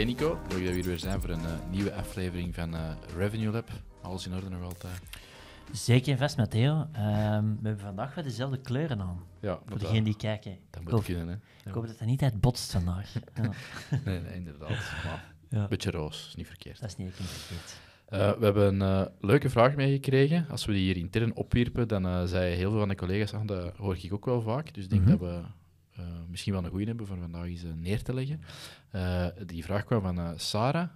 Oké Nico, leuk dat we hier weer zijn voor een eh, nieuwe aflevering van eh, Revenue Lab. Alles in orde nog altijd? Zeker vast, Matteo. Ehm, we hebben vandaag wel dezelfde kleuren aan. Ja, voor degenen die kijken. Dat moet kunnen, hè? Ik hoop dat dat niet uitbotst vandaag. ja. nee, inderdaad. Maar Een beetje roos, is niet verkeerd. Dat is niet verkeerd. Eh, we hebben een leuke vraag meegekregen. Als we die hier intern opwierpen, dan zei heel veel van de collega's aan, ah, dat hoor ik ook wel vaak. Dus ik denk mhm. dat we eh, misschien wel een goede hebben voor vandaag is eh, neer te leggen. Eh, die vraag kwam van Sarah,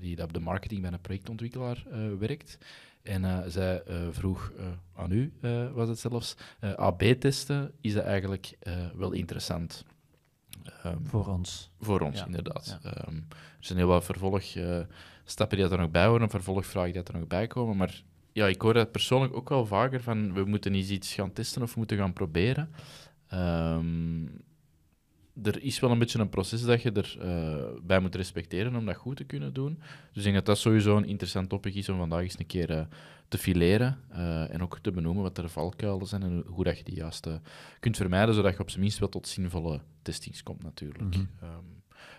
die op de marketing bij een projectontwikkelaar werkt. En zij vroeg aan u, was het zelfs, AB-testen, is dat eigenlijk wel interessant? Ehm, voor ons. Voor ons, inderdaad. Ehm, er zijn heel wat vervolgstappen uh, die er nog bij horen, Vervolgvraag die dat er nog bij komen. Maar ja, ik hoor dat persoonlijk ook wel vaker van we moeten eens iets gaan testen of moeten gaan proberen. Ehm, er is wel een beetje een proces dat je erbij eh, bij moet respecteren om dat goed te kunnen doen. Dus ik denk dat dat sowieso een interessant topic is om vandaag eens een keer eh, te fileren eh, en ook te benoemen wat er valkuilen zijn en hoe dat je die juist kunt vermijden, zodat je op zijn minst wel tot zinvolle testings komt natuurlijk. Mhm. Ehm,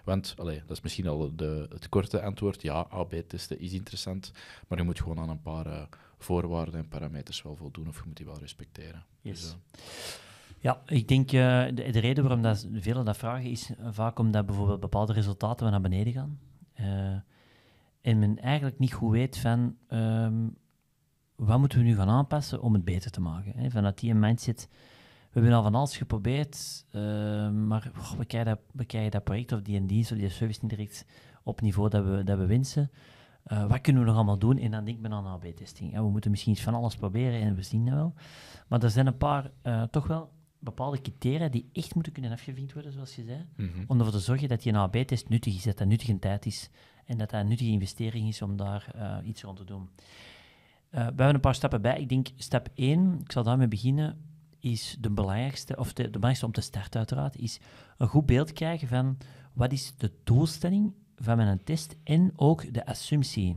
want, allee, dat is misschien al de, het korte antwoord. Ja, AB-testen is interessant, maar je moet gewoon aan een paar voorwaarden en parameters wel voldoen of je moet die wel respecteren. Dus, ja, ik denk eh, de, de, reden waarom dat velen dat vragen is vaak omdat bijvoorbeeld bepaalde resultaten naar beneden gaan. Eh, en men eigenlijk niet goed weet van ehm, wat moeten we nu gaan aanpassen om het beter te maken. Hè? Vanuit die mindset, we hebben al van alles geprobeerd, ehm, maar we, krijgen dat, we, krijgen dat, project of die dienst of die service niet direct op niveau dat we, dat we wensen. Eh, wat kunnen we nog allemaal doen? En dan denk men aan AB-testing. Ja, we moeten misschien iets van alles proberen en we zien dat wel. Maar er zijn een paar toch wel bepaalde criteria die echt moeten kunnen afgevinkt worden, zoals je zei, mhm. om ervoor te zorgen dat die AB-test nuttig is, dat dat nuttige tijd is en dat dat een nuttige investering is om daar eh, iets rond te doen. Eh, we hebben een paar stappen bij. Ik denk, stap 1, ik zal daarmee beginnen, is de belangrijkste, of de, belangrijkste om te starten uiteraard, is een goed beeld krijgen van wat is de doelstelling van mijn test en ook de assumptie.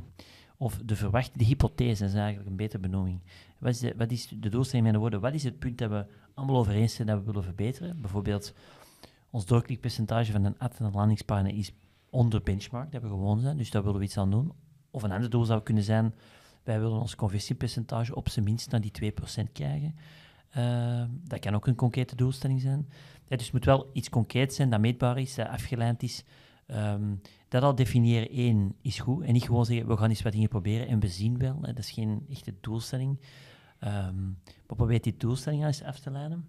Of de verwachte de hypothese is eigenlijk een betere benoeming. Wat is de, wat is de doelstelling met de woorden? Wat is het punt dat we allemaal over eens zijn dat we willen verbeteren. Bijvoorbeeld, ons doorklikpercentage van een ad en een landingspagina is onder benchmark, dat we gewoon zijn, dus daar willen we iets aan doen. Of een ander doel zou kunnen zijn, wij willen ons conversiepercentage op zijn minst naar die 2% krijgen. Ehm, dat kan ook een concrete doelstelling zijn. Ja, dus het moet wel iets concreets zijn dat meetbaar is, dat afgeleid is. Ehm, dat al definiëren één is goed. En niet gewoon zeggen, we gaan eens wat dingen proberen en we zien wel. Hè. Dat is geen echte doelstelling. Ehm, probeer die doelstelling eens af te leiden.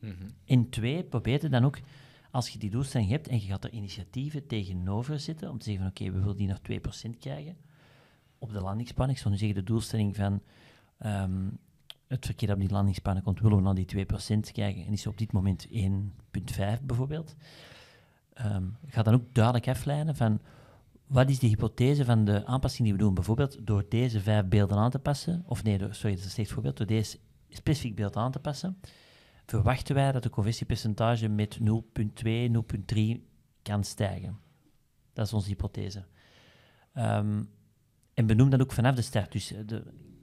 Mm En twee, probeer dan ook, als je die doelstelling hebt en je gaat er initiatieven tegenover zitten, om te zeggen van oké, we willen die nog 2% krijgen op de landingsplan. Ik zou nu zeggen de doelstelling van ehm, het verkeer op die landingsplan komt, willen we naar nou die 2% krijgen en is op dit moment 1,5 bijvoorbeeld. Ehm, ga dan ook duidelijk afleiden van wat is de hypothese van de aanpassing die we doen? Bijvoorbeeld door deze vijf beelden aan te passen, of nee, sorry, dat is een slecht voorbeeld, door deze specifiek beeld aan te passen, verwachten wij dat de conversiepercentage met 0,2, 0,3 kan stijgen. Dat is onze hypothese. Um, en benoem dat ook vanaf de start. Dus eh, ik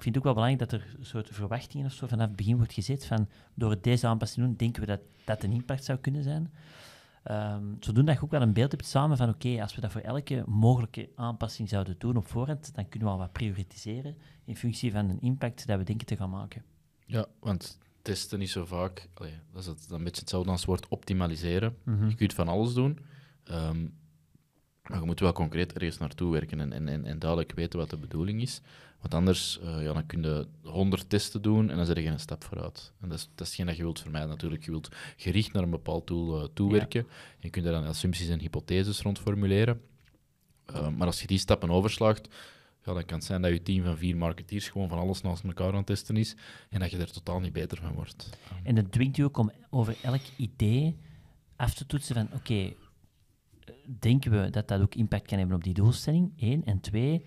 vind het ook wel belangrijk dat er een soort verwachtingen of zo vanaf het begin wordt gezet van door deze aanpassing te doen, denken we dat dat een impact zou kunnen zijn. Um, zodoende dat je ook wel een beeld hebt samen van oké, als we dat voor elke mogelijke aanpassing zouden doen op voorhand, dan kunnen we al wat prioritiseren in functie van de impact dat we denken te gaan maken. Ja, want testen is zo vaak, dat is het, een beetje hetzelfde als het woord optimaliseren. Mhm. Je kunt van alles doen, ehm, maar je moet wel concreet ergens naartoe werken en, en, en, duidelijk weten wat de bedoeling is. Want anders eh, ja, dan kun je honderd testen doen en dan zit je geen stap vooruit. En dat is, dat is geen dat je wilt vermijden natuurlijk. Je wilt gericht naar een bepaald doel eh, toewerken. Je kunt er dan assumpties en hypotheses rond formuleren. Eh, maar als je die stappen overslaagt, ja, dan kan het zijn dat je team van vier marketeers gewoon van alles naast elkaar aan het testen is en dat je er totaal niet beter van wordt. Ehm. En dat dwingt je ook om over elk idee af te toetsen van oké, denken we dat dat ook impact kan hebben op die doelstelling? Eén. En twee,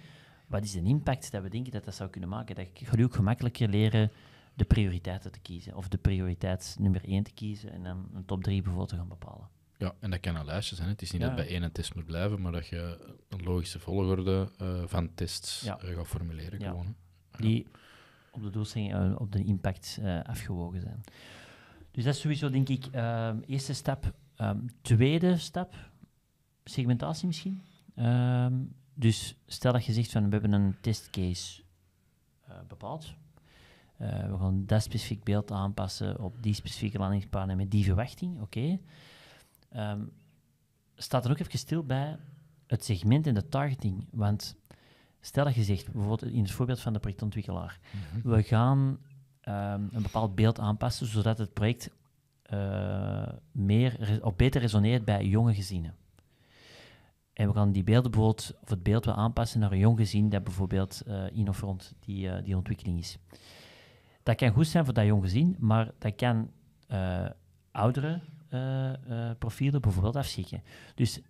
wat is de impact dat we denken dat dat zou kunnen maken? Dat ik ook gemakkelijker leren de prioriteiten te kiezen. Of de prioriteit nummer één te kiezen en dan een top drie bijvoorbeeld te gaan bepalen. Ja, en dat kan een lijstje zijn. Hè. Het is niet dat bij één test moet blijven, maar dat je een logische volgorde eh, van tests eh, gaat formuleren. Gewoon, Die op de doelstelling, eh, op de impact afgewogen zijn. Dus dat is sowieso, denk ik, eerste stap. Ehm, tweede stap, segmentatie misschien. Ehm, dus stel dat je zegt van we hebben een testcase uh, bepaald. Eh, we gaan dat specifiek beeld aanpassen op die specifieke en met die verwachting. Oké. Ehm, staat er ook even stil bij het segment en de targeting. Want stel dat je zegt, bijvoorbeeld in het voorbeeld van de projectontwikkelaar, mhm. we gaan ehm, een bepaald beeld aanpassen zodat het project eh, meer, op beter resoneert bij jonge gezinnen. En we gaan die beelden bijvoorbeeld, of het beeld wel aanpassen naar een jong gezin dat bijvoorbeeld eh, in of rond die, eh, die ontwikkeling is. Dat kan goed zijn voor dat jong gezin, maar dat kan eh, oudere profielen bijvoorbeeld afschikken. Dus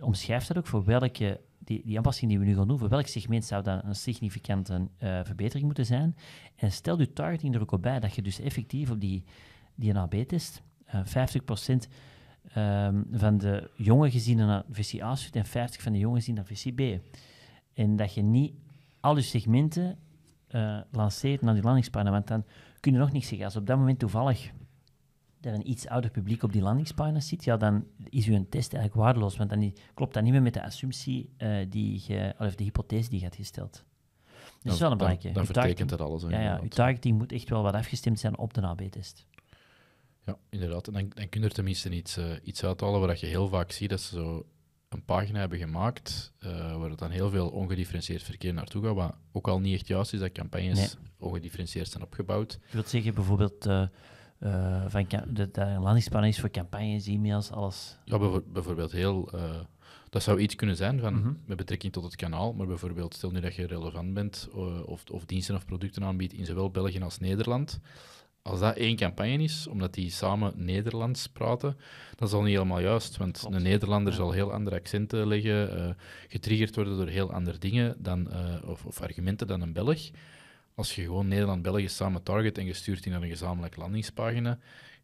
omschrijf dat ook voor welke, die, die aanpassing die we nu gaan doen, voor welk segment zou dat een significante verbetering moeten zijn. En stel je targeting er ook op bij, dat je dus effectief op die, die NAB-test 50% van de jonge gezinnen naar VCA A en 50 van de jonge gezien naar VCB. B. En dat je niet al je segmenten eh, lanceert naar die landingspannen, want dan kun je nog niks zeggen. Als op dat moment toevallig er een iets ouder publiek op die landingspannen zit, ja, dan is uw test eigenlijk waardeloos, want dan klopt dat niet meer met de assumptie eh, die je, of de hypothese die je had gesteld. Dus dat is wel een belangrijke. Dan, dan vertekent dat alles. Ja, ja, uw targeting moet echt wel wat afgestemd zijn op de AB-test. Ja, inderdaad. En dan, dan kun je er tenminste iets, uh, iets uithalen waar je heel vaak ziet dat ze zo een pagina hebben gemaakt eh, waar het dan heel veel ongedifferentieerd verkeer naartoe gaat, wat ook al niet echt juist is dat campagnes ongedifferentieerd zijn opgebouwd. je wilt zeggen bijvoorbeeld uh, uh, van de, een voor campagnes, e-mails, alles. Ja, bijvoorbeeld heel... dat zou iets kunnen zijn van, mhm. met betrekking tot het kanaal, maar bijvoorbeeld stel nu dat je relevant bent of, of diensten of producten aanbiedt in zowel België als Nederland als dat één campagne is, omdat die samen Nederlands praten, dat is al niet helemaal juist. Want een Nederlander zal heel andere accenten leggen, eh, getriggerd worden door heel andere dingen dan, eh, of, of, argumenten dan een Belg. Als je gewoon Nederland-België samen target en stuurt in naar een gezamenlijke landingspagina,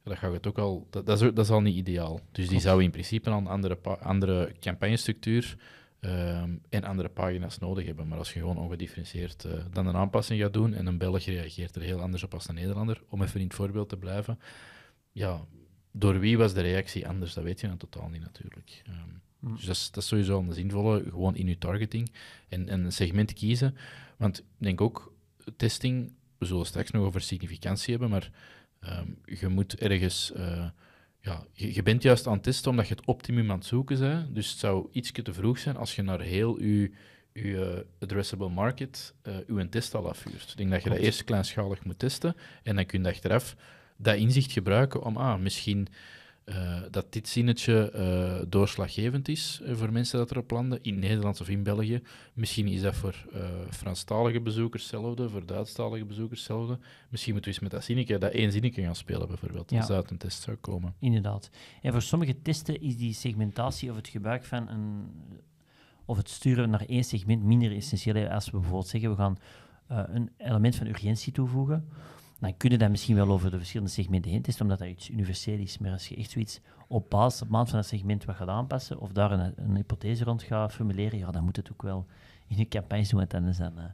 dat, gaat het ook al, dat, dat, is, dat al niet ideaal. Dus die zou in principe al een andere, andere structuur. Ehm, en andere pagina's nodig hebben. Maar als je gewoon ongedifferentieerd eh, dan een aanpassing gaat doen en een Belg reageert er heel anders op als een Nederlander, om even in het voorbeeld te blijven, ja, door wie was de reactie anders? Dat weet je dan totaal niet natuurlijk. Ehm, hm. Dus dat is, dat sowieso een zinvolle, gewoon in je targeting en, en een segment kiezen. Want ik denk ook, testing, we zullen straks nog over significantie hebben, maar ehm, je moet ergens... Eh, ja, je, bent juist aan het testen omdat je het optimum aan het zoeken bent. Dus het zou iets te vroeg zijn als je naar heel je, eh, addressable market uh, uw test al afvuurt. Ik denk dat je dat eerst kleinschalig moet testen en dan kun je achteraf dat inzicht gebruiken om, ah, misschien eh, dat dit zinnetje eh, doorslaggevend is eh, voor mensen dat erop landen, in Nederland of in België. Misschien is dat voor Franstalige bezoekers hetzelfde, voor Duitsstalige bezoekers hetzelfde. Misschien moeten we eens met dat zinnetje, dat één zinnetje gaan spelen bijvoorbeeld, als dat een test zou komen. Inderdaad. En voor sommige testen is die segmentatie of het gebruik van een... of het sturen naar één segment minder essentieel. Als we bijvoorbeeld zeggen, we gaan een element van urgentie toevoegen dan kunnen dat misschien wel over de verschillende segmenten heen testen, omdat dat iets universeel is. Maar als je echt zoiets op basis op maand van dat segment wat gaat aanpassen, of daar een, hypothese rond gaat formuleren, ja, dan moet het ook wel in een campagne doen, want anders dan, eh,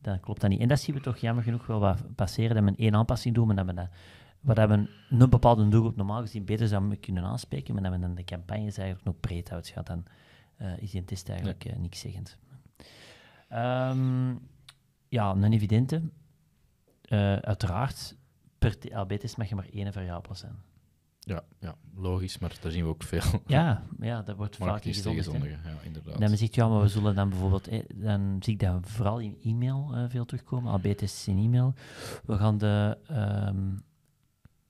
dan klopt dat niet. En dat zien we toch jammer genoeg wel wat passeren, dat men één aanpassing doet, maar dat men dat, wat we een bepaalde doelgroep normaal gezien beter zou kunnen aanspreken, maar dat men dan de campagnes eigenlijk nog breed houdt, dan uh, is die test eigenlijk uh, niks zeggend. Ehm, ja, een evidente uh, uiteraard, per diabetes mag je maar één variabele zijn. Ja, ja, logisch, maar daar zien we ook veel. Ja, ja dat wordt vaak gezondigen. Ja, inderdaad. Dan zegt, ja, maar we zullen dan bijvoorbeeld, eh, dan zie ik dat vooral in e-mail eh, veel terugkomen, ab in e-mail. We gaan de, um,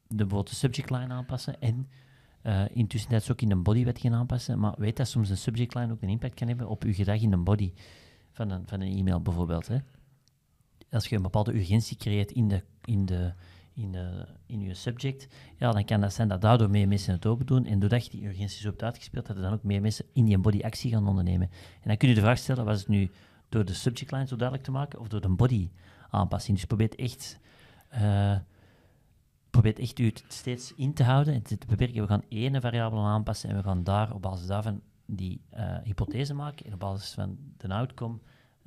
de, bijvoorbeeld de subject line aanpassen en uh, intussen dat ook in een bodywet gaan aanpassen, maar weet dat soms een subject line ook een impact kan hebben op uw gedrag in een body van een, van een e-mail bijvoorbeeld. Hè als je een bepaalde urgentie creëert in, de, in, de, in, de, in je subject, ja, dan kan dat zijn dat daardoor meer mensen het open doen. En doordat je die urgentie zo hebt uitgespeeld, dat er dan ook meer mensen in die body actie gaan ondernemen. En dan kun je de vraag stellen, was het nu door de subject line zo duidelijk te maken of door de body aanpassing? Dus probeer echt... Uh, probeert echt u het steeds in te houden en te beperken. We gaan één variabele aanpassen en we gaan daar op basis daarvan die eh, hypothese maken. En op basis van de outcome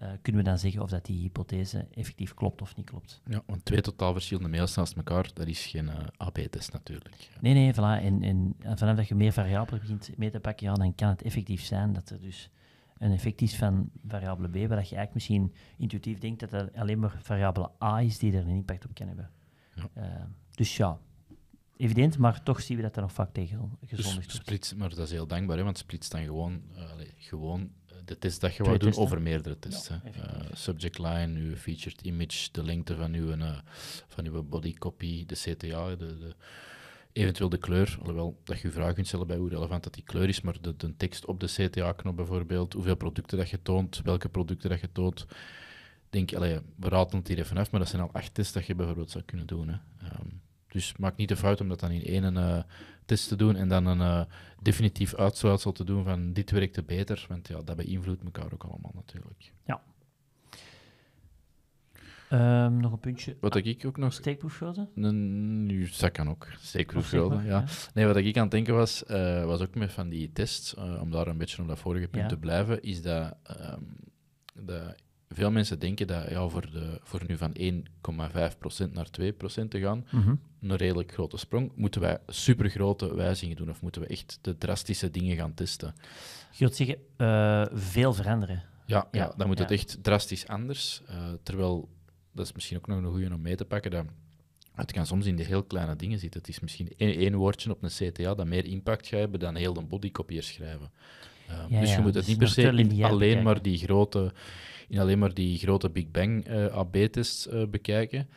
eh, kunnen we dan zeggen of dat die hypothese effectief klopt of niet klopt. Ja, want twee totaal verschillende mails naast elkaar, dat is geen uh, eh, AB-test natuurlijk. Nee, nee, voilà. En, vanaf dat je meer variabelen begint mee te pakken, dan kan het effectief zijn dat er dus een effect is van variabele B, waar je eigenlijk misschien intuïtief denkt dat er alleen maar variabele A is die er een impact op kan hebben. Ja. Eh, dus ja, evident, maar toch zien we dat er nog vaak tegen dus gezondigd Splits, maar dat is heel dankbaar, hè, want splits dan gewoon, gewoon eh, de test dat je wou doen over meerdere tests. Eh, subject line, uw featured image, de lengte van uw, uh, van uw body copy, de CTA, de, de, eventueel de kleur. Alhoewel dat je je vraag kunt stellen bij hoe relevant dat die kleur is, maar de, de tekst op de CTA-knop bijvoorbeeld, hoeveel producten dat je toont, welke producten dat je toont. Denk, allee, we ratelen het hier even af, maar dat zijn al acht tests dat je bijvoorbeeld zou kunnen doen. Hè. Ehm, dus maakt niet de fout om dat dan in één uh, test te doen en dan een eh, definitief uitsluitsel te doen van dit werkte beter, want ja, dat beïnvloedt elkaar ook allemaal natuurlijk. Ja. Ehm, nog een puntje. Wat ah, ik ook nog. Steekproefschulden? Nu, dat kan ook. Steekproefschulden, ja. Nee, wat ik aan het denken was, eh, was ook met van die tests, om daar een beetje op dat vorige punt te blijven, is dat. Ehm, de veel mensen denken dat ja, voor, de, voor nu van 1,5% naar 2% te gaan, mhm. een redelijk grote sprong, moeten wij supergrote wijzigingen doen of moeten we echt de drastische dingen gaan testen? Je wilt zeggen, eh, veel veranderen. Ja, ja, dan moet het echt drastisch anders. Eh, terwijl, dat is misschien ook nog een goede om mee te pakken, dat het kan soms in de heel kleine dingen zitten. Het is misschien e-, één, woordje op een CTA dat meer impact gaat hebben dan heel een bodycopy schrijven. Eh, dus je moet het niet per se alleen maar die grote alleen maar die grote Big Bang eh, AB-tests eh, bekijken.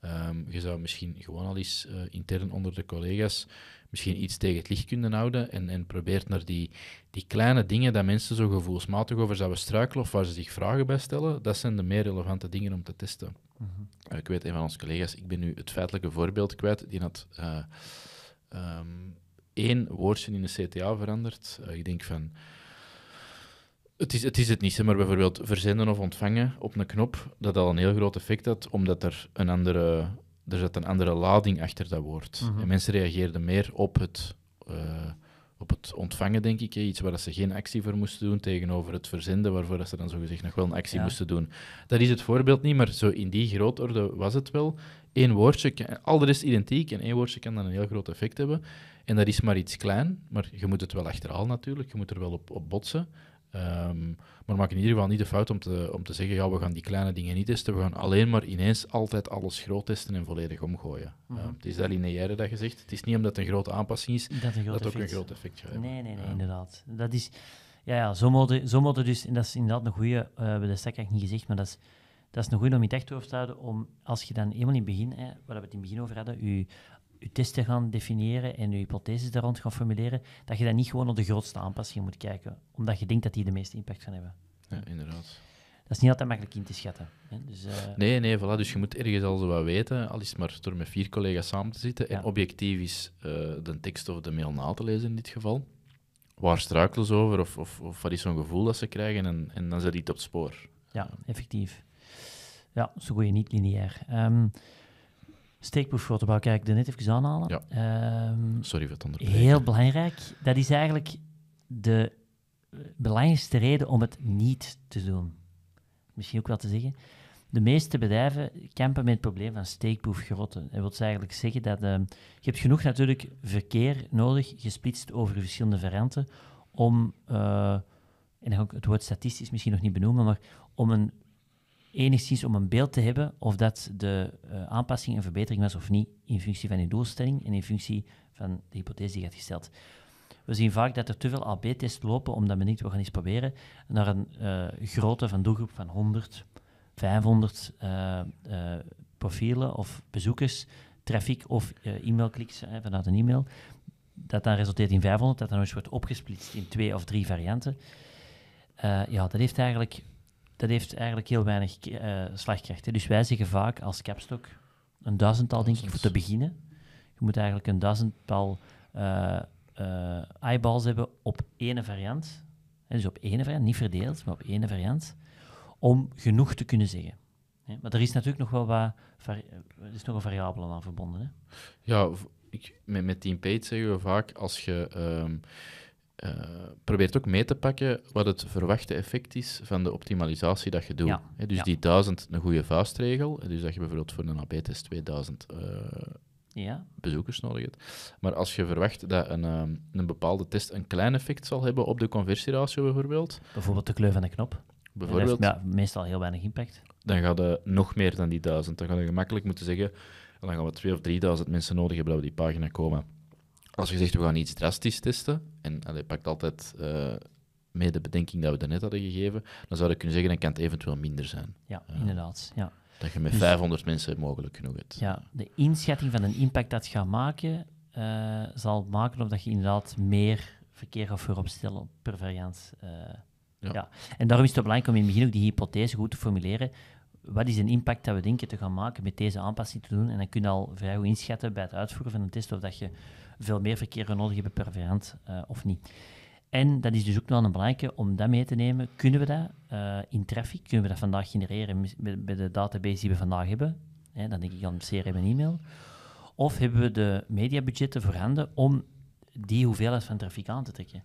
Ehm, je zou misschien gewoon al eens eh, intern onder de collega's misschien iets tegen het licht kunnen houden en, en probeert naar die, die kleine dingen dat mensen zo gevoelsmatig over zouden struikelen of waar ze zich vragen bij stellen, dat zijn de meer relevante dingen om te testen. Mm ik weet, een van onze collega's, ik ben nu het feitelijke voorbeeld kwijt, die had ehm, één woordje in de CTA veranderd. ik denk van het is, het is het niet, maar bijvoorbeeld verzenden of ontvangen op een knop, dat al een heel groot effect had, omdat er een andere, er zat een andere lading achter dat woord. Mhm. En mensen reageerden meer op het, eh, op het ontvangen, denk ik. iets waar ze geen actie voor moesten doen, tegenover het verzenden, waarvoor ze dan zogezegd nog wel een actie moesten doen. Dat is het voorbeeld niet, maar zo in die grootorde was het wel. Eén woordje, al de rest identiek, en één woordje kan dan een heel groot effect hebben. En dat is maar iets klein, maar je moet het wel achterhalen natuurlijk, je moet er wel op botsen. Um, maar maak in ieder geval niet de fout om te, om te zeggen, ja, we gaan die kleine dingen niet testen, we gaan alleen maar ineens altijd alles groot testen en volledig omgooien. Mm -hmm. um, het is dat lineaire dat je zegt. Het is niet omdat het een grote aanpassing is, dat, ook een groot effect gaat hebben. Nee, nee, nee, ehm. inderdaad. Dat is, ja, ja zo moeten zo dus, en dat is inderdaad een goede, eh, we hebben dat niet gezegd, maar dat is, dat is een goede om je echt over te houden, om als je dan eenmaal in het begin, hè, waar we het in het begin over hadden, je je testen gaan definiëren en je hypotheses daar rond gaan formuleren, dat je dan niet gewoon op de grootste aanpassingen moet kijken, omdat je denkt dat die de meeste impact gaan hebben. Ja, inderdaad. Dat is niet altijd makkelijk in te schatten. Hè? Dus, eh, Nee, nee, voilà. dus je moet ergens al zo wat weten, al is het maar door met vier collega's samen te zitten. En objectief is eh, de tekst of de mail na te lezen in dit geval. Waar struikelen ze over of, of, of wat is zo'n gevoel dat ze krijgen en, en dan zit iets op spoor. Ja, effectief. Ja, zo goed je niet lineair. Ehm, Steekproefprotocol, kan ik net even aanhalen. Ehm, Sorry voor het onderbreken. Heel belangrijk. Dat is eigenlijk de belangrijkste reden om het niet te doen. Misschien ook wel te zeggen. De meeste bedrijven kampen met het probleem van steekproefgrotten. Dat wil dus eigenlijk zeggen dat ehm, je hebt genoeg natuurlijk verkeer nodig, gesplitst over verschillende varianten, om, eh, en dan ga ik het woord statistisch misschien nog niet benoemen, maar om een enigszins om een beeld te hebben of dat de eh, aanpassing een verbetering was of niet, in functie van je doelstelling en in functie van de hypothese die je hebt gesteld. We zien vaak dat er te veel AB-tests lopen, omdat men niet, we gaan proberen, naar een uh, grootte van doelgroep van 100, 500 eh, profielen of bezoekers, traffic of e-mailkliks vanuit een e-mail. Dat dan resulteert in 500, dat dan eens wordt opgesplitst in twee of drie varianten. ja, dat heeft eigenlijk dat heeft eigenlijk heel weinig uh, slagkracht. Hè. Dus wij zeggen vaak als capstok een duizendtal, denk ik, voor te beginnen. Je moet eigenlijk een duizendtal eh, eh, eyeballs hebben op één variant. dus op één variant, niet verdeeld, maar op één variant. Om genoeg te kunnen zeggen. Hè. Maar er is natuurlijk nog wel wat is nog een variabele aan verbonden. Hè. Ja, ik, met, met Team Pate zeggen we vaak als je. Ehm, Probeer eh, probeert ook mee te pakken wat het verwachte effect is van de optimalisatie dat je doet. dus die 1000, een goede vuistregel. Eh, dus dat je bijvoorbeeld voor een AB-test 2000 eh, ja. bezoekers nodig hebt. Maar als je verwacht dat een, een bepaalde test een klein effect zal hebben op de conversieratio, bijvoorbeeld. Bijvoorbeeld de kleur van de knop. Bijvoorbeeld, heeft, ja, meestal heel weinig impact. Dan gaat er nog meer dan die 1000. Dan gaan je gemakkelijk moeten zeggen. Dan gaan we twee of 3000 mensen nodig hebben dat we die pagina komen als je zegt we gaan iets drastisch testen, en dat pakt altijd eh, mee de bedenking dat we daarnet hadden gegeven, dan zou je kunnen zeggen, dat het eventueel minder zijn. Ja, inderdaad. Ja. Dat je met 500 dus- mensen mogelijk genoeg hebt. Ja, de inschatting van een impact dat je gaat maken, eh, zal maken of dat je inderdaad meer verkeer of vooropstellen per variant. Eh, ja. ja. En daarom is het belangrijk om in het begin ook die hypothese goed te formuleren. Wat is een impact dat we denken te gaan maken met deze aanpassing te doen? En dan kun je al vrij goed inschatten bij het uitvoeren van een test of dat je veel meer verkeer nodig hebben per variant eh, of niet. En dat is dus ook wel een belangrijke om dat mee te nemen. Kunnen we dat eh, in traffic, kunnen we dat vandaag genereren bij de database die we vandaag hebben? dan denk ik aan CRM en e-mail. Of hebben we de mediabudgetten voorhanden om die hoeveelheid van traffic aan te trekken?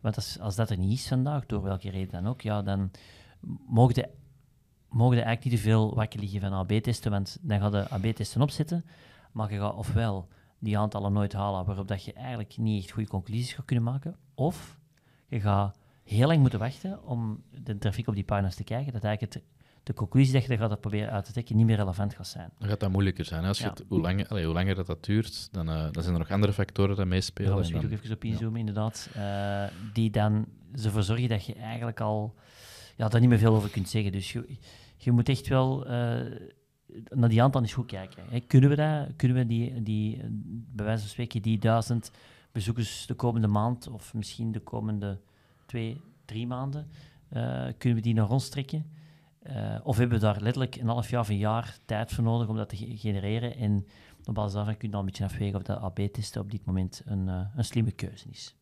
Want als, als dat er niet is vandaag, door welke reden dan ook, ja, dan mogen de, mogen eigenlijk niet te veel wakker liggen van AB-testen, want dan gaan de AB-testen opzetten, maar je gaat ofwel die aantallen nooit halen, waarop dat je eigenlijk niet echt goede conclusies gaat kunnen maken. Of je gaat heel lang moeten wachten om de trafiek op die pagina's te krijgen, dat eigenlijk het, de conclusie dat je gaat proberen uit te trekken niet meer relevant gaat zijn. Dan gaat dat moeilijker zijn. Als je hoe, hoe, langer dat, dat duurt, dan, eh, dan, zijn er nog andere factoren die meespelen. Daar we misschien ook even op inzoomen, inderdaad. Eh, die dan ervoor zorgen dat je eigenlijk al ja, daar niet meer veel over kunt zeggen. Dus je, je moet echt wel... Eh, naar die aantal eens goed kijken. Hè. Kunnen we dat? Kunnen we die, die, bij wijze van spreken die duizend bezoekers de komende maand of misschien de komende twee, drie maanden, eh, kunnen we die naar ons trekken? Eh, of hebben we daar letterlijk een half jaar of een jaar tijd voor nodig om dat te genereren? En op basis daarvan kun je dan een beetje afwegen of dat AB-testen op dit moment een, eh, een slimme keuze is.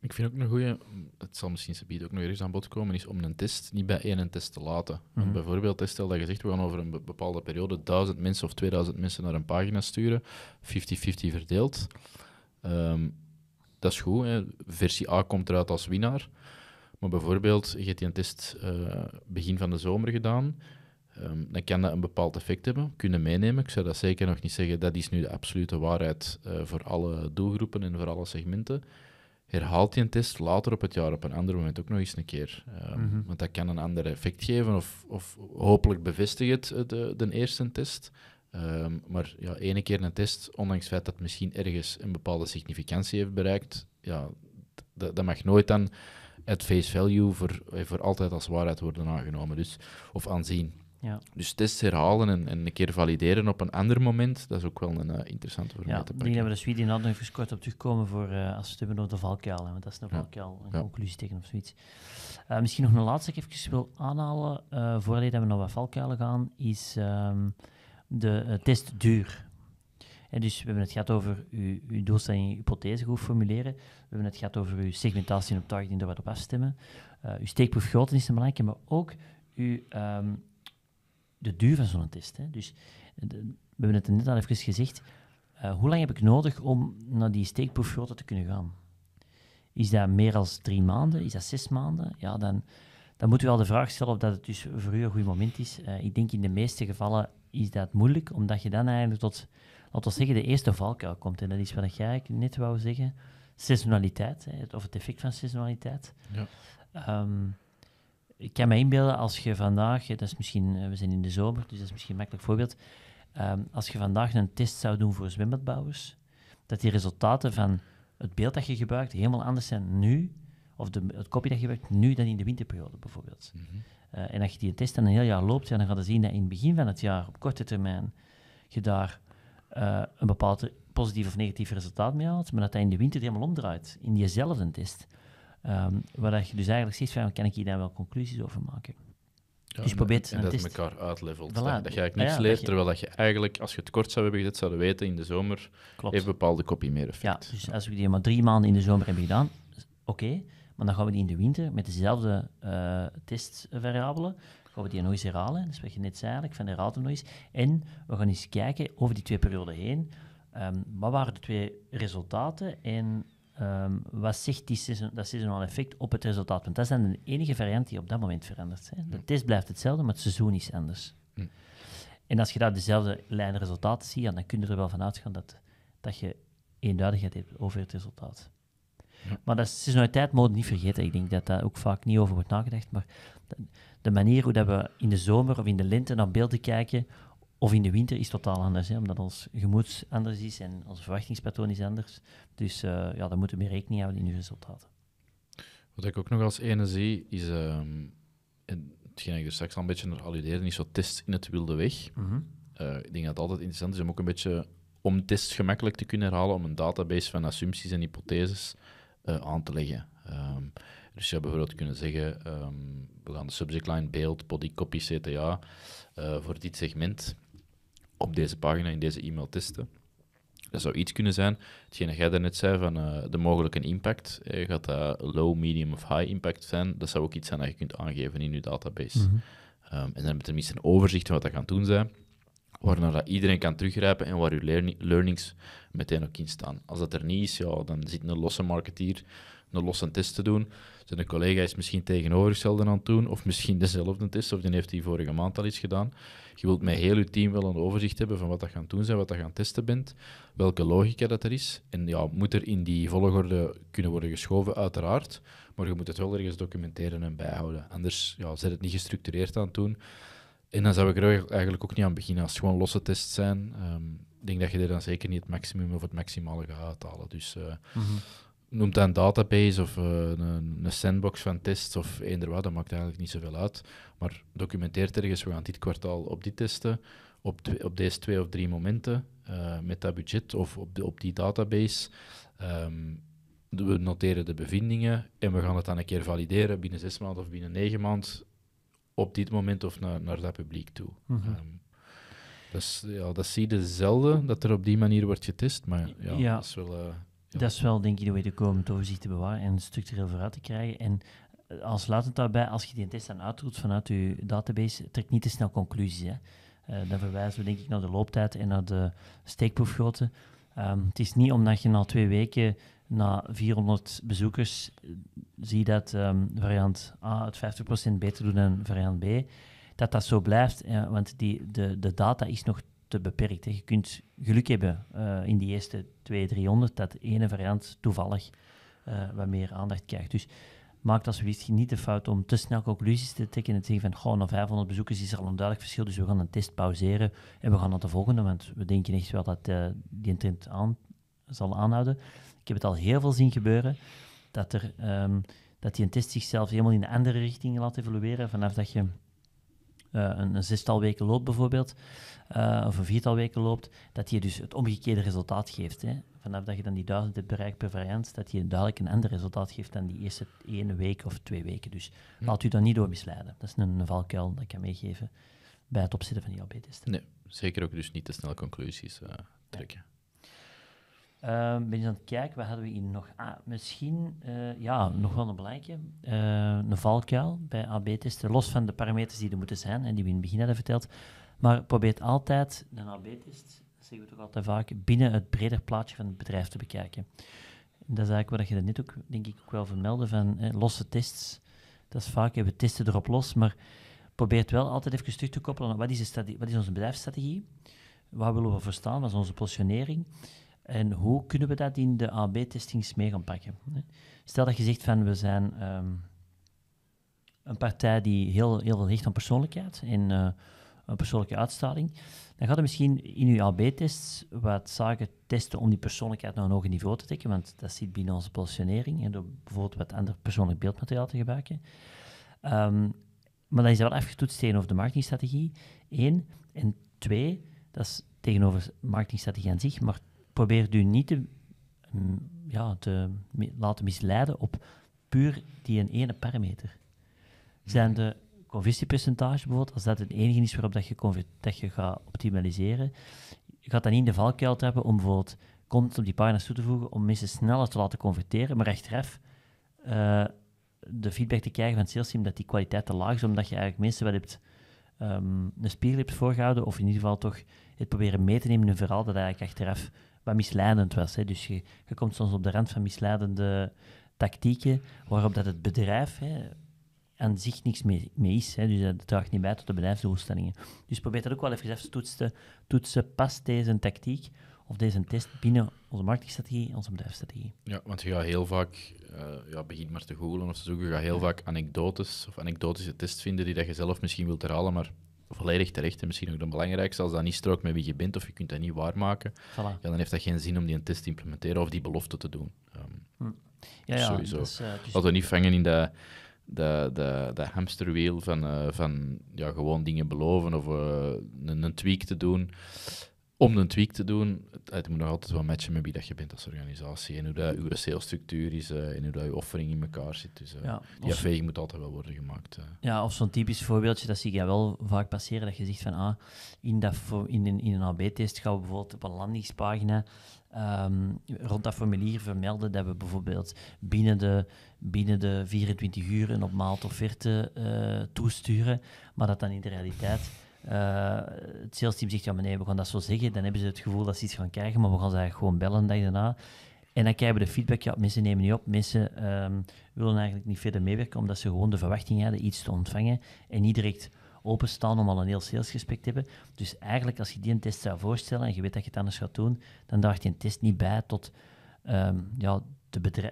Ik vind ook een goede, het zal misschien bieden ook nog ergens aan bod komen, is om een test niet bij één test te laten. Mm -hmm. bijvoorbeeld, stel dat je zegt, we gaan over een bepaalde periode 1000 mensen of 2000 mensen naar een pagina sturen, 50-50 verdeeld. Ehm, dat is goed, hè. versie A komt eruit als winnaar. Maar bijvoorbeeld, je hebt die een test eh, begin van de zomer gedaan, ehm, dan kan dat een bepaald effect hebben, kunnen meenemen. Ik zou dat zeker nog niet zeggen, dat is nu de absolute waarheid eh, voor alle doelgroepen en voor alle segmenten herhaalt die een test later op het jaar op een ander moment ook nog eens een keer. Ehm, mhm. Want dat kan een ander effect geven of, of hopelijk bevestigt het eh, de, de eerste test. Ehm, maar ja, ene keer een test, ondanks het feit dat het misschien ergens een bepaalde significantie heeft bereikt, ja, dat mag nooit dan at face value voor, eh, voor altijd als waarheid worden aangenomen dus, of aanzien. Ja. Dus tests herhalen en, een keer valideren op een ander moment, dat is ook wel een uh, eh, interessante voor ja, mij te pakken. Ik denk dat we de Sweden nog even kort op terugkomen voor, eh, als we het hebben over de valkuil. want dat is een valkuil, een conclusie tegen of zoiets. Eh, misschien nog een laatste dat ik even wil aanhalen, voordat we naar wat valkuilen gaan, is um, de testduur. En dus we hebben het gehad over uw, uw doelstelling, uw hypothese goed formuleren. We hebben het gehad over uw segmentatie op op targeting, daar wat op afstemmen. uw steekproefgrootte is een belangrijke, maar ook uw ehm, de duur van zo'n test. Hè. Dus eh, we hebben het net al even gezegd. Eh, hoe lang heb ik nodig om naar die steekproefgrootte te kunnen gaan? Is dat meer dan drie maanden? Is dat zes maanden? Ja, dan, dan moet u wel de vraag stellen of dat het dus voor u een goed moment is. Eh, ik denk in de meeste gevallen is dat moeilijk, omdat je dan eigenlijk tot, laten we zeggen, de eerste valkuil komt. En dat is wat jij net wou zeggen, seizoenaliteit, hè, of het effect van sezonaliteit. Ja. Ehm, ik kan me inbeelden als je vandaag, dat is misschien, eh, we zijn in de zomer, dus dat is misschien een makkelijk voorbeeld. Ehm, als je vandaag een test zou doen voor zwembadbouwers, dat die resultaten van het beeld dat je gebruikt helemaal anders zijn nu, of de, het kopje dat je gebruikt nu dan in de winterperiode bijvoorbeeld. Mhm. Eh, en als je die test dan een heel jaar loopt, je dan gaat je zien dat in het begin van het jaar, op korte termijn, je daar eh, een bepaald positief of negatief resultaat mee haalt, maar dat hij in de winter helemaal omdraait, in diezelfde test. Ehm, waar dat je dus eigenlijk ziet van, kan ik hier dan wel conclusies over maken? Ja, dus probeer en, dat het elkaar uitlevelt. Voilà. Dat, dat je eigenlijk niks ja, terwijl dat je eigenlijk, als je het kort zou hebben gezet, zouden weten in de zomer, Klopt. heeft bepaalde kopie meer effect. Ja, dus als we die maar drie maanden in de zomer hebben gedaan, oké, maar dan gaan we die in de winter met dezelfde eh, testvariabelen, gaan we die nog eens herhalen, Dus wat je net zei eigenlijk, van herhaal het nog en we gaan eens kijken over die twee perioden heen, ehm, wat waren de twee resultaten en Ehm, wat zegt die season, dat seasonal effect op het resultaat? Want dat zijn de enige varianten die op dat moment veranderd zijn. Mm. De test blijft hetzelfde, maar het seizoen is anders. Mm. En als je daar dezelfde lijn resultaten ziet, dan kun je er wel van uitgaan dat, dat je eenduidigheid hebt over het resultaat. Maar dat is tijd mode niet vergeten. Ik denk dat daar ook vaak niet over wordt nagedacht. Maar de, de manier hoe dat we in de zomer of in de lente naar beelden kijken, of in de winter is het totaal anders, hè, omdat ons gemoed anders is en ons verwachtingspatroon is anders. Dus uh, ja, daar moeten we mee rekening houden in de resultaten. Wat ik ook nog als ene zie, is um, hetgeen ik er dus straks al een beetje naar alludeerde, is zo test in het wilde weg. Mhm. Eh, ik denk dat het altijd interessant is om ook een beetje, om tests gemakkelijk te kunnen herhalen, om een database van assumpties en hypotheses eh, aan te leggen. Ehm, dus je zou bijvoorbeeld kunnen zeggen, ehm, we gaan de subject line beeld, body, copy, CTA voor dit segment op deze pagina, in deze e-mail testen. Dat zou iets kunnen zijn. Hetgeen dat jij daarnet zei van eh, de mogelijke impact. Uh, gaat dat low, medium of high impact zijn? Dat zou ook iets zijn dat je kunt aangeven in je database. Mhm. Ehm, en dan je tenminste een overzicht van wat dat gaan doen zijn. Waarnaar dat iedereen kan teruggrijpen en waar je learnings meteen ook in staan. Als dat er niet is, ja, dan zit een losse marketeer een losse test te doen. Zijn collega is misschien tegenovergestelde aan het doen, of misschien dezelfde test, of die heeft die vorige maand al iets gedaan. Je wilt met heel je team wel een overzicht hebben van wat dat gaan doen zijn, wat dat gaan testen bent, welke logica dat er is. En ja, moet er in die volgorde kunnen worden geschoven, uiteraard, maar je moet het wel ergens documenteren en bijhouden. Anders ja, zet het niet gestructureerd aan het doen. En dan zou ik er eigenlijk ook niet aan beginnen als het gewoon losse tests zijn. Um, ik denk dat je er dan zeker niet het maximum of het maximale gaat uithalen. Dus uh, noemt dat een database of eh, een, een, sandbox van tests of eender wat, dat maakt eigenlijk niet zoveel uit. Maar documenteert ergens, we gaan dit kwartaal op die testen, op, op deze twee of drie momenten, eh, met dat budget of op, de, op die database. Ehm, we noteren de bevindingen en we gaan het dan een keer valideren binnen zes maanden of binnen negen maanden op dit moment of naar, naar dat publiek toe. dus, ja, dat zie je zelden, dat er op die manier wordt getest, maar ja, dat is wel... Eh, dat is wel, denk ik, de way om het overzicht te bewaren en structureel vooruit te krijgen. En eh, als laat het daarbij, als je die test dan uitroept vanuit je database, trek niet te snel conclusies. Hè. Eh, dan verwijzen we denk ik naar de looptijd en naar de steekproefgrootte. Ehm, het is niet omdat je na twee weken, na 400 bezoekers, eh, zie dat ehm, variant A het 50% beter doet dan variant B, dat dat zo blijft. want die, de, de data is nog te beperkt. Je kunt geluk hebben eh, in die eerste 200, 300 dat ene variant toevallig uh, wat meer aandacht krijgt. Dus maak alsjeblieft niet de fout om te snel conclusies te trekken en te zeggen van goh, na 500 bezoekers is er al een duidelijk verschil, dus we gaan een test pauzeren en we gaan naar de volgende, want we denken echt wel dat eh, die trend zal aanhouden. Ik heb het al heel veel zien gebeuren dat, er, ehm, dat die een test zichzelf helemaal in een andere richting laat evolueren vanaf dat je eh, een, een, zestal weken loopt bijvoorbeeld, eh, of een viertal weken loopt, dat je dus het omgekeerde resultaat geeft. Hè. Vanaf dat je dan die duizend bereikt per variant, dat je duidelijk een ander resultaat geeft dan die eerste ene week of twee weken. Dus hm. laat u dat niet door misleiden. Dat is een, valkuil dat ik kan meegeven bij het opzetten van die Nee, zeker ook dus niet te snel conclusies eh, trekken. Uh, ben je aan het kijken, wat hadden we hier nog? Ah, misschien, eh, ja, nog wel een belangrijke. Eh, een valkuil bij AB-testen, los van de parameters die er moeten zijn en die we in het begin hadden verteld. Maar probeer altijd een AB-test, dat zeggen we toch altijd vaak, binnen het breder plaatje van het bedrijf te bekijken. dat is eigenlijk wat je dat net ook, denk ik, ook wel vermeldde, van losse tests. Dat is vaak, we testen erop los, maar probeert wel altijd even terug te koppelen aan wat is, de wat is onze bedrijfsstrategie? Waar willen we voor staan? Wat is onze positionering? En hoe kunnen we dat in de AB-testings mee gaan pakken? Stel dat je zegt van we zijn ehm, een partij die heel, heel veel hecht aan persoonlijkheid en eh, een persoonlijke uitstraling, dan gaat er misschien in uw AB-tests wat zaken testen om die persoonlijkheid naar een hoger niveau te trekken, want dat zit binnen onze positionering, en door bijvoorbeeld wat ander persoonlijk beeldmateriaal te gebruiken. Ehm, maar dat is wel afgetoetst tegenover de marketingstrategie, Eén. En twee, dat is tegenover marketingstrategie aan zich, maar Probeer je niet te, mm, ja, te laten misleiden op puur die een ene parameter. Zijn mhm. de conversiepercentage bijvoorbeeld, als dat het enige is waarop dat je, dat je gaat optimaliseren, je gaat dan niet in de valkuil hebben om bijvoorbeeld content op die pagina's toe te voegen om mensen sneller te laten converteren, maar achteraf eh, de feedback te krijgen van het sales team dat die kwaliteit te laag is, omdat je eigenlijk mensen wel hebt ehm, een spiegel hebt voorgehouden, of in ieder geval toch het proberen mee te nemen in een verhaal dat eigenlijk achteraf wat misleidend was. Hè. Dus je, je komt soms op de rand van misleidende tactieken, waarop dat het bedrijf hè, aan zich niks mee, is. Hè. Dus dat draagt niet bij tot de bedrijfsdoelstellingen. Dus probeer dat ook wel even te toetsen. Toetsen, past deze tactiek of deze test binnen onze marktstrategie, onze bedrijfsstrategie? Ja, want je gaat heel vaak, uh, ja, begin maar te googlen of te zoeken, je gaat heel vaak anekdotes of anekdotische test vinden die dat je zelf misschien wilt herhalen, maar volledig terecht. En misschien ook de belangrijkste, als dat niet strookt met wie je bent of je kunt dat niet waarmaken, ja, dan heeft dat geen zin om die een test te implementeren of die belofte te doen. Um, ja, dus ja, sowieso. Dus, uh, we niet vangen in de de de de hamsterwiel van, eh, van ja, gewoon dingen beloven of eh, een, een, tweak te doen om een tweak te doen, het moet nog altijd wel matchen met wie dat je bent als organisatie en hoe dat je salesstructuur is eh, en hoe dat je offering in elkaar zit. Dus eh, ja, die afweging moet altijd wel worden gemaakt. Eh. Ja, of zo'n typisch voorbeeldje, dat zie je wel vaak passeren, dat je zegt van ah, in, dat, in een, in een AB-test gaan we bijvoorbeeld op een landingspagina ehm, rond dat formulier vermelden dat we bijvoorbeeld binnen de, binnen de 24 uur een op maalt offerte toesturen, maar dat dan in de realiteit uh, het salesteam zegt, ja meneer, we gaan dat zo zeggen. Dan hebben ze het gevoel dat ze iets gaan krijgen, maar we gaan ze eigenlijk gewoon bellen de dag daarna. En dan krijgen we de feedback, ja, mensen nemen niet op, mensen ehm, willen eigenlijk niet verder meewerken, omdat ze gewoon de verwachting hadden iets te ontvangen en niet direct openstaan om al een heel salesgesprek te hebben. Dus eigenlijk, als je die een test zou voorstellen en je weet dat je het anders gaat doen, dan draagt je een test niet bij tot ehm, ja,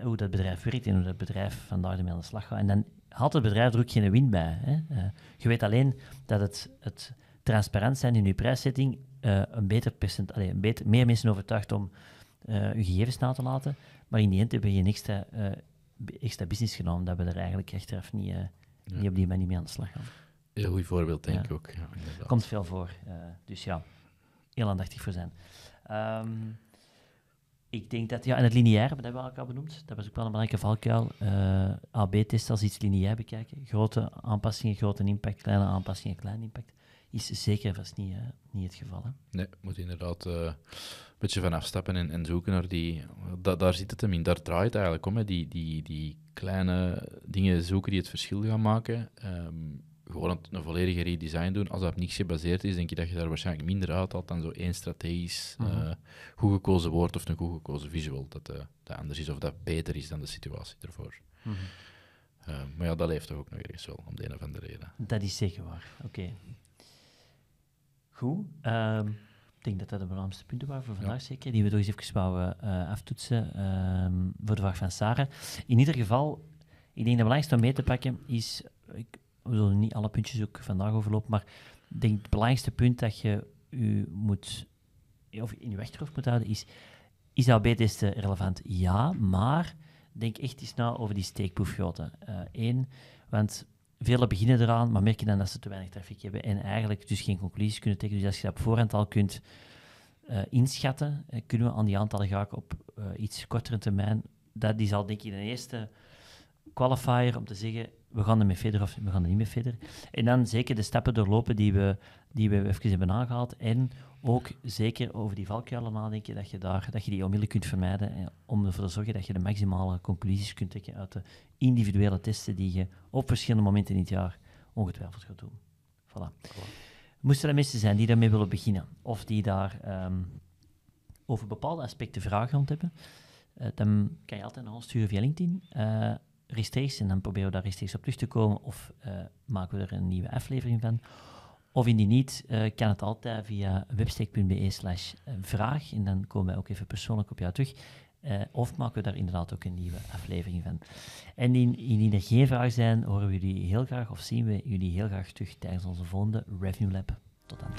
hoe dat bedrijf werkt en hoe dat bedrijf vandaag ermee aan de slag gaat. En dan had het bedrijf er ook geen win bij. Hè. Eh, je weet alleen dat het, het transparant zijn in je prijszetting eh, een beter percent, een beter, meer mensen overtuigt om uh, je gegevens na te laten. Maar in die end hebben je een extra, extra business genomen dat we er eigenlijk achteraf niet, ja. niet op die manier mee aan de slag gaan. Heel goed voorbeeld, denk ik ook. Komt veel voor. dus ja, heel aandachtig voor zijn. Ehm, ik denk dat, ja, en het lineaire, dat hebben we al benoemd. Dat was ook wel een belangrijke valkuil. Uh, eh, AB-test als iets lineair bekijken. Grote aanpassingen, grote impact. Kleine aanpassingen, klein impact. Is zeker vast niet, eh, niet het geval. Hè? Nee, moet inderdaad eh, een beetje van afstappen en, en zoeken naar die. daar zit het hem in, daar draait het eigenlijk om. Hè. Die, die, die kleine dingen zoeken die het verschil gaan maken. Um, gewoon een volledige redesign doen, als dat op niks gebaseerd is, denk je dat je daar waarschijnlijk minder uit had dan zo één strategisch eh, mhm. goed gekozen woord of een goed gekozen visual. Dat, uh, dat anders is of dat beter is dan de situatie ervoor. Mhm. Eh, maar ja, dat leeft toch ook nog ergens wel, om de een of andere reden. Dat is zeker waar. Oké. Goed. Ehm, ik denk dat dat de belangrijkste punten waren voor vandaag, zeker. Die we toch eens even wouden aftoetsen ehm, voor de vraag van Sarah. In ieder geval, ik denk dat het belangrijkste om mee te pakken is. Ik, we zullen niet alle puntjes ook vandaag overlopen, maar ik denk het belangrijkste punt dat je u moet, of in je terug moet houden, is, is dat relevant? Ja, maar denk echt eens na over die steekproefgrootte. Eén, eh, want velen beginnen eraan, maar merken dan dat ze te weinig trafiek hebben en eigenlijk dus geen conclusies kunnen trekken. Dus als je dat op voorhand al kunt eh, inschatten, eh, kunnen we aan die aantallen geraken op iets kortere termijn. Dat is al denk ik de eerste qualifier om te zeggen, we gaan ermee verder of we gaan er niet mee verder. En dan zeker de stappen doorlopen die we, die we even hebben aangehaald. En ook zeker over die valkuilen nadenken, dat je, daar, dat je die onmiddellijk kunt vermijden. Eh, om ervoor te zorgen dat je de maximale conclusies kunt trekken uit de individuele testen die je op verschillende momenten in het jaar ongetwijfeld gaat doen. Voilà. Moesten er mensen zijn die daarmee willen beginnen of die daar ehm, over bepaalde aspecten vragen rond hebben, eh, dan kan je altijd naar ons sturen via LinkedIn. Eh, en dan proberen we daar rechtstreeks op terug te komen of eh, maken we er een nieuwe aflevering van. Of indien niet, uh, kan het altijd via websteek.be slash eh, vraag. En dan komen wij ook even persoonlijk op jou terug. of maken we daar inderdaad ook een nieuwe aflevering van. En indien er geen vragen zijn, horen we jullie heel graag of zien we jullie heel graag terug tijdens onze volgende Revenue Lab. Tot dan.